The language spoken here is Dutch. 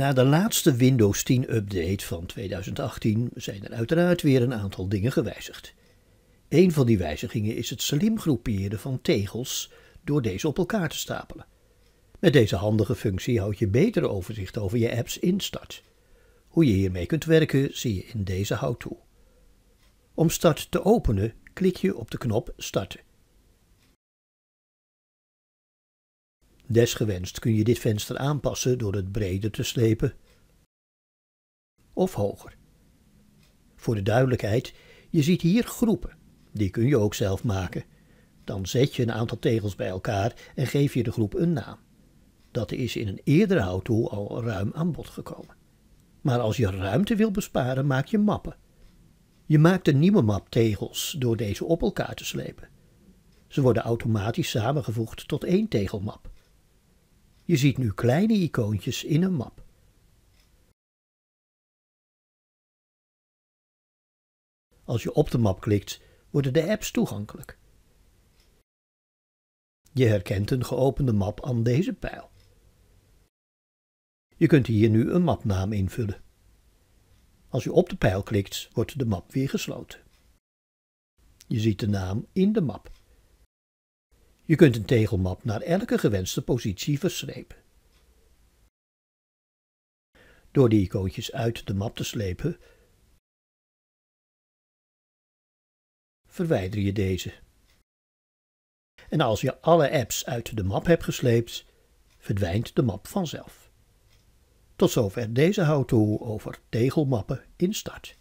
Na de laatste Windows 10 update van 2018 zijn er uiteraard weer een aantal dingen gewijzigd. Een van die wijzigingen is het slim groeperen van tegels door deze op elkaar te stapelen. Met deze handige functie houd je beter overzicht over je apps in Start. Hoe je hiermee kunt werken zie je in deze how-to. Om start te openen klik je op de knop starten. Desgewenst kun je dit venster aanpassen door het breder te slepen of hoger. Voor de duidelijkheid, je ziet hier groepen. Die kun je ook zelf maken. Dan zet je een aantal tegels bij elkaar en geef je de groep een naam. Dat is in een eerdere houttool al ruim aan bod gekomen. Maar als je ruimte wil besparen, maak je mappen. Je maakt een nieuwe map tegels door deze op elkaar te slepen. Ze worden automatisch samengevoegd tot één tegelmap. Je ziet nu kleine icoontjes in een map. Als je op de map klikt, worden de apps toegankelijk. Je herkent een geopende map aan deze pijl. Je kunt hier nu een mapnaam invullen. Als je op de pijl klikt, wordt de map weer gesloten. Je ziet de naam in de map. Je kunt een tegelmap naar elke gewenste positie verslepen. Door de icoontjes uit de map te slepen, verwijder je deze. En als je alle apps uit de map hebt gesleept, verdwijnt de map vanzelf. Tot zover deze how-to over tegelmappen in start.